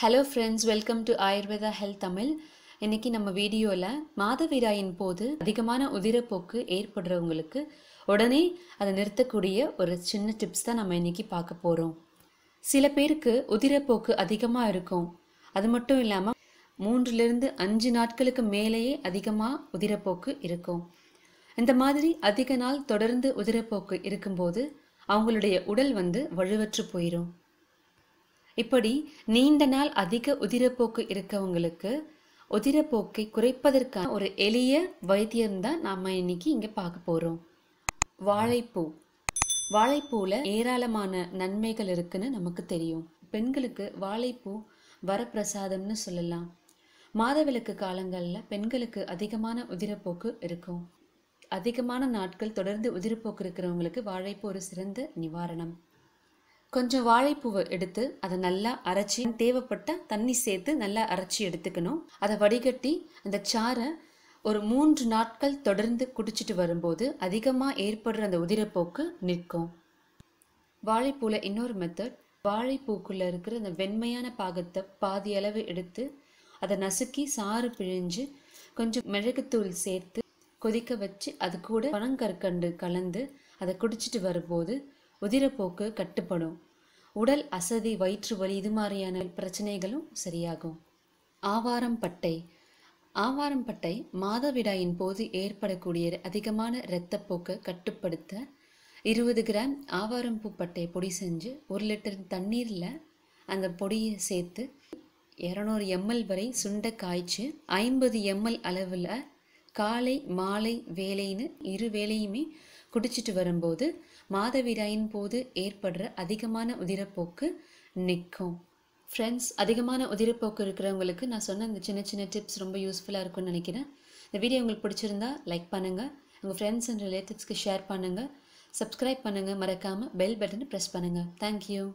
hello friends welcome to Ayurveda health Tamil இன்றைக்கி நம்ம வீடியோவில் மாதவிராயின் போது அதிகமான உதிரப்போக்கு ஏற்படுறவங்களுக்கு உடனே அதை நிறுத்தக்கூடிய ஒரு சின்ன டிப்ஸ் தான் நம்ம இன்னைக்கு பார்க்க போகிறோம் சில பேருக்கு உதிரப்போக்கு அதிகமாக இருக்கும் அது மட்டும் இல்லாமல் மூன்றுலேருந்து அஞ்சு நாட்களுக்கு மேலேயே அதிகமாக உதிரப்போக்கு இருக்கும் இந்த மாதிரி அதிக நாள் தொடர்ந்து உதிரப்போக்கு இருக்கும்போது அவங்களுடைய உடல் வந்து வலுவற்று போயிடும் இப்படி நீண்ட நாள் அதிக உதிரப்போக்கு இருக்கவங்களுக்கு உதிரப்போக்கை குறைப்பதற்கான ஒரு எளிய வைத்தியம்தான் நாம் இன்னைக்கு இங்கே பார்க்க போகிறோம் வாழைப்பூ வாழைப்பூவில் ஏராளமான நன்மைகள் இருக்குன்னு நமக்கு தெரியும் பெண்களுக்கு வாழைப்பூ வரப்பிரசாதம்னு சொல்லலாம் மாதவிலக்கு காலங்களில் பெண்களுக்கு அதிகமான உதிரப்போக்கு இருக்கும் அதிகமான நாட்கள் தொடர்ந்து உதிரப்போக்கு இருக்கிறவங்களுக்கு வாழைப்பூ ஒரு சிறந்த நிவாரணம் கொஞ்சம் வாழைப்பூவை எடுத்து அதை நல்லா அரைச்சி தேவைப்பட்ட தண்ணி சேர்த்து நல்லா அரைச்சி எடுத்துக்கணும் அதை வடிகட்டி அந்த சாரை ஒரு மூன்று நாட்கள் தொடர்ந்து குடிச்சிட்டு வரும்போது அதிகமாக ஏற்படுற அந்த உதிரப்போக்கு நிற்கும் வாழைப்பூவில் இன்னொரு மெத்தட் வாழைப்பூக்குள்ளே இருக்கிற அந்த வெண்மையான பாகத்தை பாதி அளவு எடுத்து அதை நசுக்கி சாறு பிழிஞ்சு கொஞ்சம் மிளகுத்தூள் சேர்த்து கொதிக்க வச்சு அது கூட பனங்கற்கண்டு கலந்து அதை குடிச்சிட்டு வரும்போது உதிரப்போக்கு கட்டுப்படும் உடல் அசதி வயிற்று வலி இது மாதிரியான பிரச்சனைகளும் சரியாகும் ஆவாரம் பட்டை ஆவாரம் பட்டை மாதவிடாயின் போது ஏற்படக்கூடிய அதிகமான இரத்தப்போக்கை கட்டுப்படுத்த இருபது கிராம் ஆவாரம்பூ பட்டை பொடி செஞ்சு ஒரு லிட்டர் தண்ணீரில் அந்த பொடியை சேர்த்து இரநூறு எம்எல் வரை சுண்டை காய்ச்சி ஐம்பது எம்எல் அளவில் காலை மாலை வேலைன்னு இரு வேலையுமே குடிச்சிட்டு வரும்போது மாதவிடாயின் போது ஏற்படுற அதிகமான உதிரப்போக்கு நிற்கும் ஃப்ரெண்ட்ஸ் அதிகமான உதிரப்போக்கு இருக்கிறவங்களுக்கு நான் சொன்ன இந்த சின்ன சின்ன டிப்ஸ் ரொம்ப யூஸ்ஃபுல்லாக இருக்கும்னு நினைக்கிறேன் இந்த வீடியோ உங்களுக்கு பிடிச்சிருந்தா லைக் பண்ணுங்கள் உங்கள் ஃப்ரெண்ட்ஸ் அண்ட் ரிலேட்டிவ்ஸ்க்கு ஷேர் பண்ணுங்கள் சப்ஸ்கிரைப் பண்ணுங்கள் மறக்காமல் பெல் பட்டனை ப்ரெஸ் பண்ணுங்கள் தேங்க்யூ